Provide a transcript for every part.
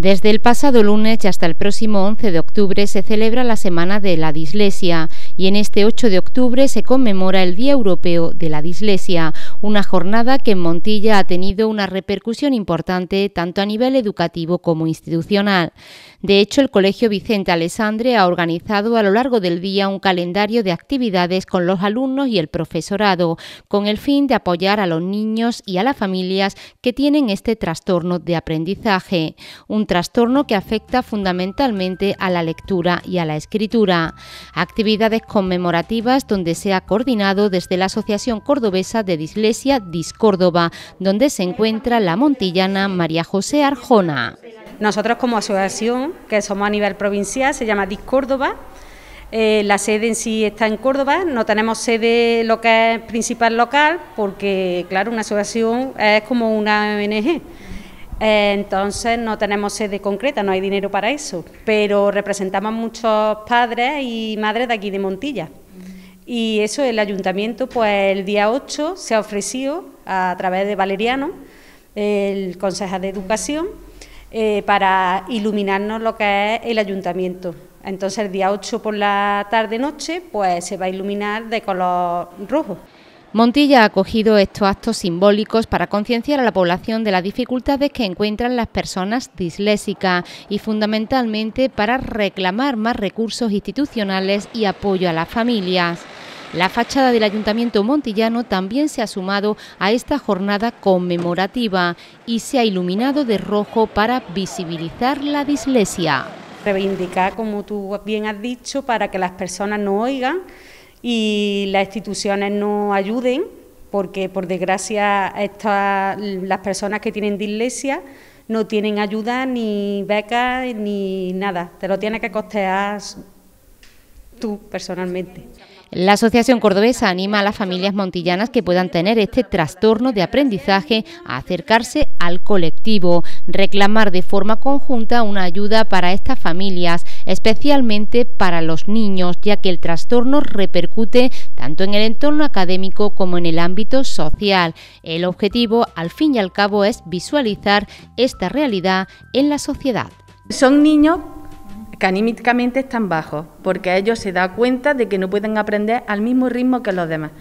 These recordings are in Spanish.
Desde el pasado lunes hasta el próximo 11 de octubre se celebra la Semana de la Dislesia y en este 8 de octubre se conmemora el Día Europeo de la Dislesia, una jornada que en Montilla ha tenido una repercusión importante tanto a nivel educativo como institucional. De hecho, el Colegio Vicente Alessandre ha organizado a lo largo del día un calendario de actividades con los alumnos y el profesorado, con el fin de apoyar a los niños y a las familias que tienen este trastorno de aprendizaje. Un trastorno que afecta fundamentalmente a la lectura y a la escritura. Actividades conmemorativas donde se ha coordinado desde la Asociación Cordobesa de Dislesia Discórdoba, donde se encuentra la montillana María José Arjona. Nosotros como asociación, que somos a nivel provincial, se llama Discórdoba, eh, la sede en sí está en Córdoba, no tenemos sede lo que es principal local, porque claro, una asociación es como una ONG. Entonces no tenemos sede concreta, no hay dinero para eso, pero representamos muchos padres y madres de aquí de Montilla. Y eso el ayuntamiento, pues el día 8 se ha ofrecido a través de Valeriano, el concejal de Educación, eh, para iluminarnos lo que es el ayuntamiento. Entonces el día 8 por la tarde-noche, pues se va a iluminar de color rojo. Montilla ha acogido estos actos simbólicos para concienciar a la población de las dificultades que encuentran las personas disléxicas y fundamentalmente para reclamar más recursos institucionales y apoyo a las familias. La fachada del Ayuntamiento Montillano también se ha sumado a esta jornada conmemorativa y se ha iluminado de rojo para visibilizar la dislesia. Reivindicar, como tú bien has dicho, para que las personas no oigan y las instituciones no ayuden, porque por desgracia las personas que tienen dislexia no tienen ayuda ni becas ni nada, te lo tienes que costear tú personalmente. La Asociación Cordobesa anima a las familias montillanas que puedan tener este trastorno de aprendizaje a acercarse al colectivo, reclamar de forma conjunta una ayuda para estas familias, especialmente para los niños, ya que el trastorno repercute tanto en el entorno académico como en el ámbito social. El objetivo, al fin y al cabo, es visualizar esta realidad en la sociedad. Son niños que anímicamente están bajos, porque ellos se dan cuenta de que no pueden aprender al mismo ritmo que los demás.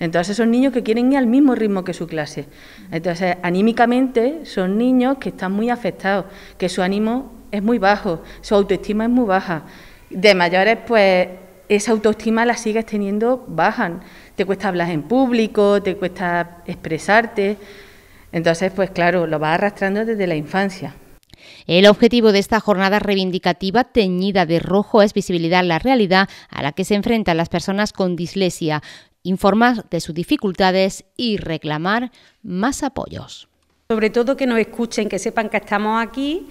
Entonces son niños que quieren ir al mismo ritmo que su clase. Entonces, anímicamente son niños que están muy afectados, que su ánimo es muy bajo, su autoestima es muy baja. De mayores, pues esa autoestima la sigues teniendo baja. Te cuesta hablar en público, te cuesta expresarte. Entonces, pues claro, lo vas arrastrando desde la infancia. El objetivo de esta jornada reivindicativa teñida de rojo es visibilizar la realidad a la que se enfrentan las personas con dislexia, informar de sus dificultades y reclamar más apoyos. Sobre todo que nos escuchen, que sepan que estamos aquí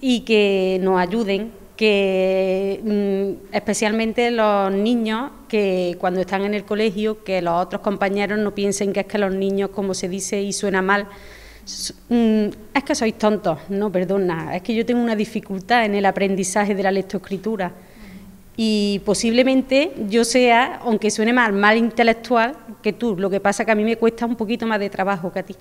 y que nos ayuden, que mm, especialmente los niños que cuando están en el colegio, que los otros compañeros no piensen que es que los niños, como se dice y suena mal, Mm, es que sois tontos, no, perdona, es que yo tengo una dificultad en el aprendizaje de la lectoescritura y posiblemente yo sea, aunque suene mal, mal intelectual que tú, lo que pasa que a mí me cuesta un poquito más de trabajo que a ti.